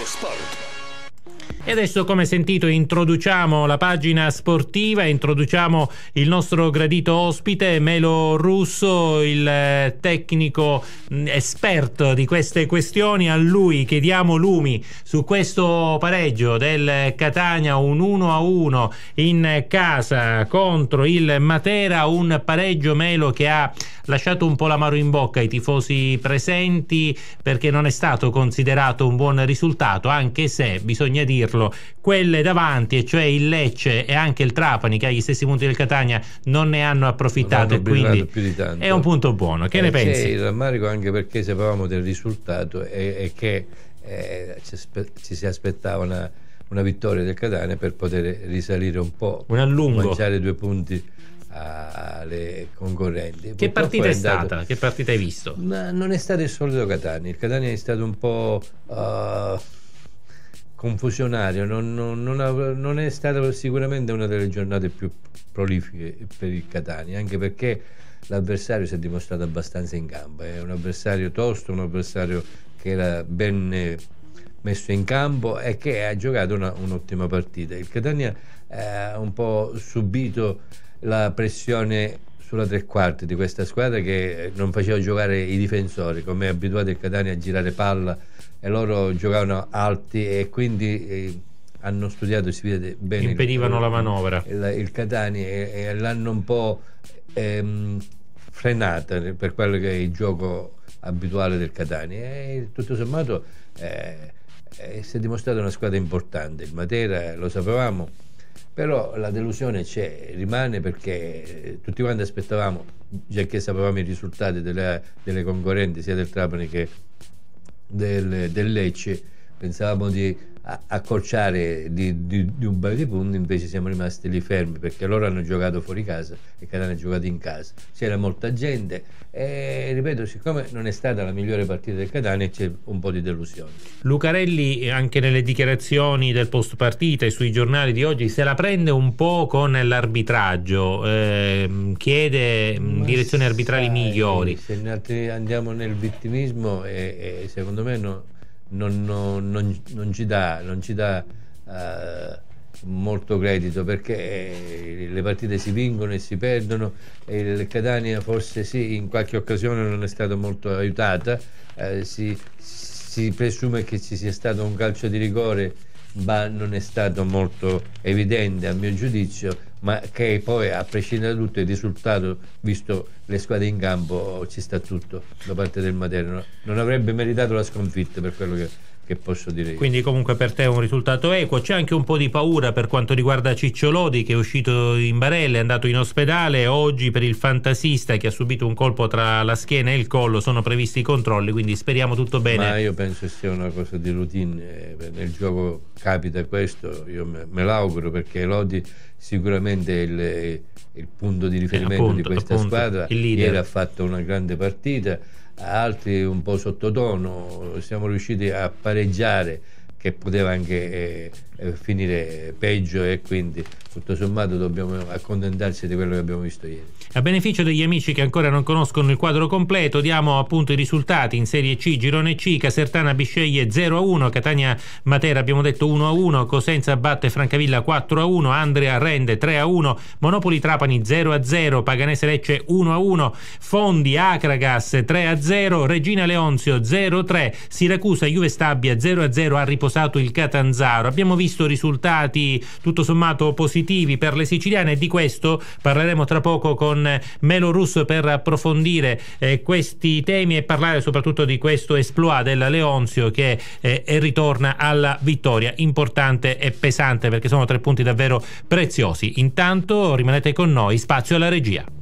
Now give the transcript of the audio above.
Radio Sport. E adesso, come sentito, introduciamo la pagina sportiva, introduciamo il nostro gradito ospite Melo Russo, il eh, tecnico mm, esperto di queste questioni. A lui chiediamo lumi su questo pareggio del Catania, un 1-1 in casa contro il Matera, un pareggio Melo che ha lasciato un po' l'amaro in bocca ai tifosi presenti perché non è stato considerato un buon risultato, anche se, bisogna dirlo, quelle davanti, e cioè il Lecce e anche il Trapani, che ha gli stessi punti del Catania, non ne hanno approfittato e quindi è un punto buono. Che eh, ne pensi? Il rammarico anche perché sapevamo del risultato e, e che eh, ci, ci si aspettava una una vittoria del Catania per poter risalire un po', un allungo. due punti alle concorrenti. Che partita è, andato... stata? Che partita hai visto? Ma non è stato il solito Catania, il Catania è stato un po' uh, confusionario, non, non, non, non, è stata sicuramente una delle giornate più prolifiche per il Catania, anche perché l'avversario si è dimostrato abbastanza in gamba, è un avversario tosto, un avversario che era ben messo in campo e che ha giocato una, un'ottima partita. Il Catania eh, ha un po' subito la pressione sulla tre quarti di questa squadra che eh, non faceva giocare i difensori, come è abituato il Catania a girare palla e loro giocavano alti e quindi eh, hanno studiato, si vede bene. Impedivano il, la manovra. Il, il Catania e, e, l'hanno un po' ehm, frenata per quello che è il gioco abituale del Catania e tutto sommato eh, eh, si è dimostrata una squadra importante. Il Matera eh, lo sapevamo però la delusione c'è, rimane perché eh, tutti quanti aspettavamo, già che sapevamo i risultati delle, delle concorrenti sia del Trapani che del, del Lecce, pensavamo di accorciare di, di, di, un paio di punti, invece siamo rimasti lì fermi perché loro hanno giocato fuori casa e Catania ha giocato in casa. C'era molta gente e ripeto, siccome non è stata la migliore partita del Catania c'è un po' di delusione. Lucarelli anche nelle dichiarazioni del post partita e sui giornali di oggi se la prende un po' con l'arbitraggio, eh, chiede mm, Ma direzioni sai, arbitrali migliori. Se andiamo nel vittimismo eh, eh, secondo me no non, non, non, non ci dà, ci dà uh, molto credito perché eh, le partite si vincono e si perdono e il Catania forse sì, in qualche occasione non è stata molto aiutata, uh, si, si presume che ci sia stato un calcio di rigore ma non è stato molto evidente a mio giudizio ma che poi a prescindere da tutto il risultato, visto le squadre in campo, ci sta tutto da parte del Materno. Non avrebbe meritato la sconfitta per quello che che posso dire io. Quindi comunque per te è un risultato equo. C'è anche un po' di paura per quanto riguarda Cicciolodi che è uscito in barella, è andato in ospedale. Oggi per il fantasista che ha subito un colpo tra la schiena e il collo sono previsti i controlli, quindi speriamo tutto bene. Ma io penso sia una cosa di routine, eh, nel gioco capita questo, io me, me l'auguro perché Lodi sicuramente è il, il punto di riferimento eh, appunto, di questa appunto, squadra. Ieri ha fatto una grande partita altri un po' sottotono, siamo riusciti a pareggiare che poteva anche eh, eh finire peggio e quindi tutto sommato dobbiamo accontentarci di quello che abbiamo visto ieri. A beneficio degli amici che ancora non conoscono il quadro completo, diamo appunto i risultati in Serie C, Girone C, Casertana Bisceglie 0-1, Catania Matera abbiamo detto 1-1, Cosenza batte Francavilla 4-1, Andrea Rende 3-1, Monopoli Trapani 0-0, Paganese Lecce 1-1, Fondi Acragas 3-0, Regina Leonzio 0-3, Siracusa Juve Stabia 0-0 ha riposato il Catanzaro. Abbiamo visto risultati tutto sommato positivi conoscitivi per le siciliane e di questo parleremo tra poco con Melo Russo per approfondire eh, questi temi e parlare soprattutto di questo esploit della Leonzio che eh, ritorna alla vittoria importante e pesante perché sono tre punti davvero preziosi. Intanto rimanete con noi, spazio alla regia.